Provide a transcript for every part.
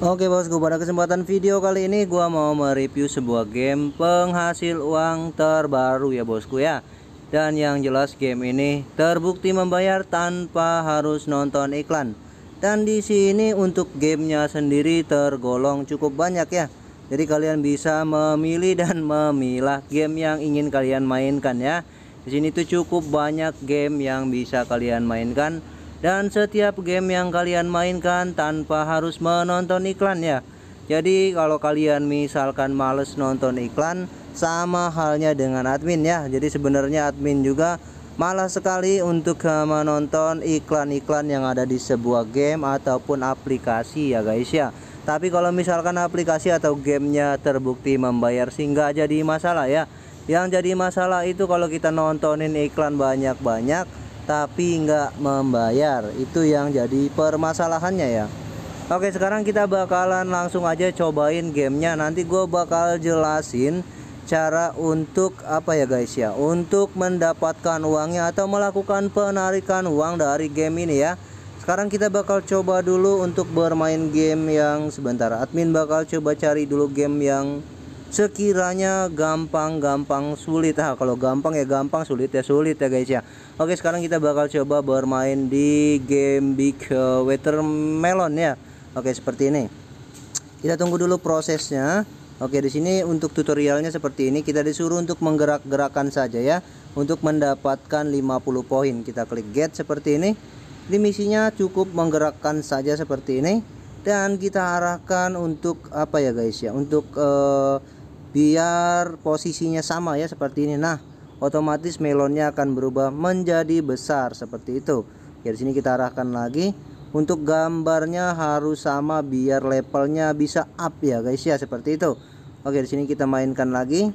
Oke bosku, pada kesempatan video kali ini gua mau mereview sebuah game penghasil uang terbaru ya bosku ya. Dan yang jelas game ini terbukti membayar tanpa harus nonton iklan. Dan di sini untuk gamenya sendiri tergolong cukup banyak ya. Jadi kalian bisa memilih dan memilah game yang ingin kalian mainkan ya. Di sini tuh cukup banyak game yang bisa kalian mainkan dan setiap game yang kalian mainkan tanpa harus menonton iklan ya jadi kalau kalian misalkan males nonton iklan sama halnya dengan admin ya jadi sebenarnya admin juga malas sekali untuk eh, menonton iklan-iklan yang ada di sebuah game ataupun aplikasi ya guys ya tapi kalau misalkan aplikasi atau gamenya terbukti membayar sehingga jadi masalah ya yang jadi masalah itu kalau kita nontonin iklan banyak-banyak tapi nggak membayar itu yang jadi permasalahannya ya Oke sekarang kita bakalan langsung aja cobain gamenya nanti gue bakal jelasin cara untuk apa ya guys ya untuk mendapatkan uangnya atau melakukan penarikan uang dari game ini ya sekarang kita bakal coba dulu untuk bermain game yang sebentar admin bakal coba cari dulu game yang sekiranya gampang-gampang sulit ah kalau gampang ya gampang sulit ya sulit ya guys ya oke sekarang kita bakal coba bermain di game big weather watermelon ya oke seperti ini kita tunggu dulu prosesnya oke di sini untuk tutorialnya seperti ini kita disuruh untuk menggerak-gerakan saja ya untuk mendapatkan 50 poin kita klik get seperti ini di misinya cukup menggerakkan saja seperti ini dan kita arahkan untuk apa ya guys ya untuk uh, biar posisinya sama ya seperti ini nah otomatis melonnya akan berubah menjadi besar seperti itu ya di sini kita arahkan lagi untuk gambarnya harus sama biar levelnya bisa up ya guys ya seperti itu oke di sini kita mainkan lagi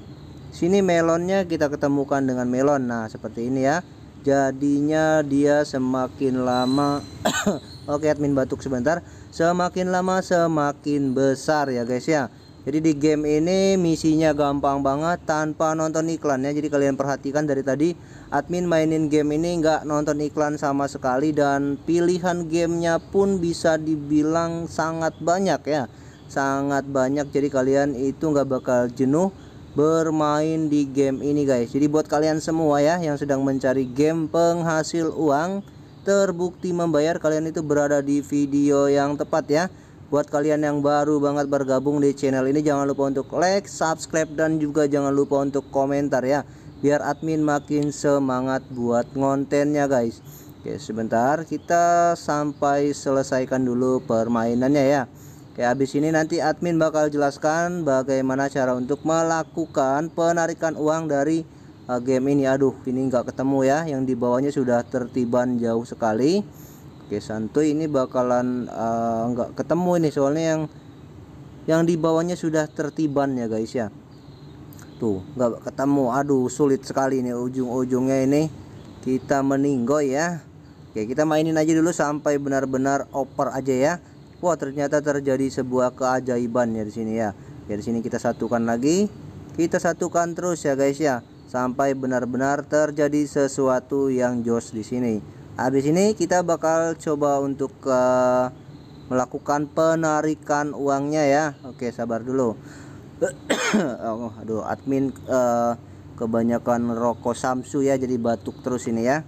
sini melonnya kita ketemukan dengan melon nah seperti ini ya jadinya dia semakin lama oke admin batuk sebentar semakin lama semakin besar ya guys ya jadi di game ini misinya gampang banget tanpa nonton iklannya. jadi kalian perhatikan dari tadi admin mainin game ini nggak nonton iklan sama sekali dan pilihan gamenya pun bisa dibilang sangat banyak ya sangat banyak jadi kalian itu nggak bakal jenuh bermain di game ini guys jadi buat kalian semua ya yang sedang mencari game penghasil uang terbukti membayar kalian itu berada di video yang tepat ya Buat kalian yang baru banget bergabung di channel ini jangan lupa untuk like, subscribe dan juga jangan lupa untuk komentar ya Biar admin makin semangat buat kontennya guys Oke sebentar kita sampai selesaikan dulu permainannya ya Oke habis ini nanti admin bakal jelaskan bagaimana cara untuk melakukan penarikan uang dari eh, game ini Aduh ini nggak ketemu ya yang di bawahnya sudah tertiban jauh sekali Oke santuy ini bakalan eh, nggak uh, ketemu ini soalnya yang yang di bawahnya sudah tertiban ya guys ya tuh nggak ketemu aduh sulit sekali ini ujung-ujungnya ini kita meninggal ya Oke kita mainin aja dulu sampai benar-benar oper aja ya wah ternyata terjadi sebuah keajaiban ya di sini ya Di sini kita satukan lagi kita satukan terus ya guys ya sampai benar-benar terjadi sesuatu yang jos di sini habis ini kita bakal coba untuk uh, melakukan penarikan uangnya ya oke sabar dulu oh, aduh admin uh, kebanyakan rokok samsu ya jadi batuk terus ini ya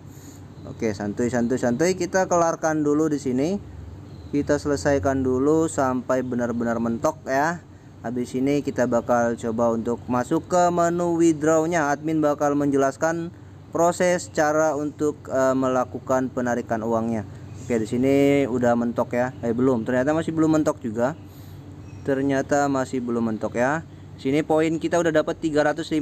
oke santuy santuy santuy kita kelarkan dulu di sini kita selesaikan dulu sampai benar-benar mentok ya habis ini kita bakal coba untuk masuk ke menu withdrawnya admin bakal menjelaskan proses cara untuk uh, melakukan penarikan uangnya. Oke, di sini udah mentok ya. Eh belum, ternyata masih belum mentok juga. Ternyata masih belum mentok ya. Sini poin kita udah dapat 354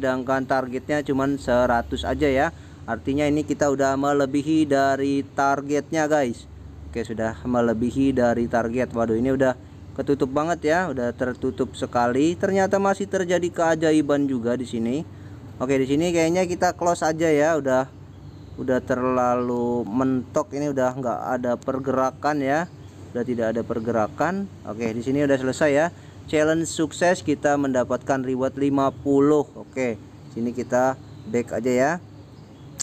sedangkan targetnya cuman 100 aja ya. Artinya ini kita udah melebihi dari targetnya, guys. Oke, sudah melebihi dari target. Waduh, ini udah ketutup banget ya, udah tertutup sekali. Ternyata masih terjadi keajaiban juga di sini. Oke, di sini kayaknya kita close aja ya, udah udah terlalu mentok ini udah nggak ada pergerakan ya. Udah tidak ada pergerakan. Oke, di sini udah selesai ya. Challenge sukses kita mendapatkan reward 50. Oke, sini kita back aja ya.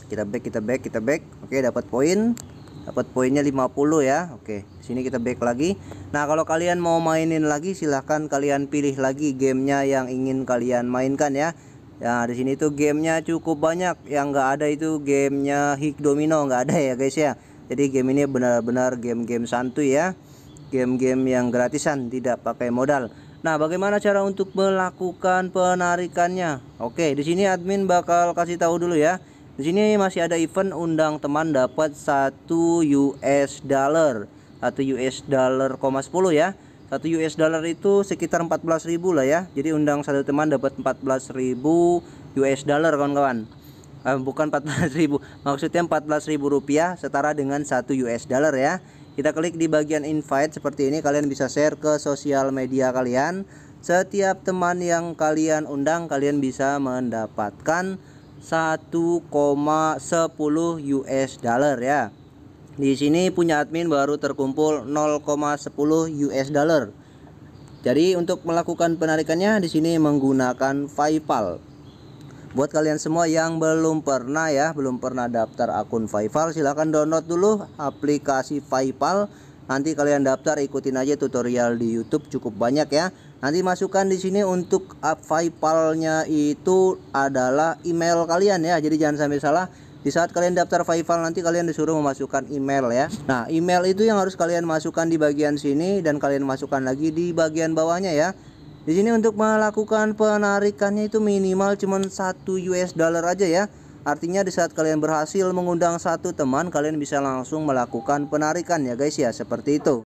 Kita back, kita back, kita back. Oke, dapat poin dapat poinnya 50 ya oke sini kita back lagi nah kalau kalian mau mainin lagi silahkan kalian pilih lagi gamenya yang ingin kalian mainkan ya ya di sini tuh gamenya cukup banyak yang nggak ada itu gamenya hik domino nggak ada ya guys ya jadi game ini benar-benar game-game santuy ya game-game yang gratisan tidak pakai modal nah bagaimana cara untuk melakukan penarikannya oke di sini admin bakal kasih tahu dulu ya di sini masih ada event undang teman dapat satu US dollar atau US dollar, koma 10 ya satu US dollar itu sekitar 14.000 lah ya. Jadi undang satu teman dapat 14.000 US dollar kawan-kawan. Eh, bukan 14.000. Maksudnya 14.000 rupiah setara dengan satu US dollar ya. Kita klik di bagian invite seperti ini kalian bisa share ke sosial media kalian. Setiap teman yang kalian undang kalian bisa mendapatkan 1,10 US dollar ya. Di sini punya admin baru terkumpul 0,10 US dollar. Jadi untuk melakukan penarikannya di sini menggunakan Paypal. Buat kalian semua yang belum pernah ya, belum pernah daftar akun Paypal, silahkan download dulu aplikasi Paypal. Nanti kalian daftar ikutin aja tutorial di YouTube cukup banyak ya. Nanti masukkan di sini untuk PayPal-nya itu adalah email kalian ya. Jadi jangan sampai salah di saat kalian daftar Vival nanti kalian disuruh memasukkan email ya. Nah, email itu yang harus kalian masukkan di bagian sini dan kalian masukkan lagi di bagian bawahnya ya. Di sini untuk melakukan penarikannya itu minimal cuma satu US dollar aja ya. Artinya di saat kalian berhasil mengundang satu teman, kalian bisa langsung melakukan penarikan ya guys ya, seperti itu.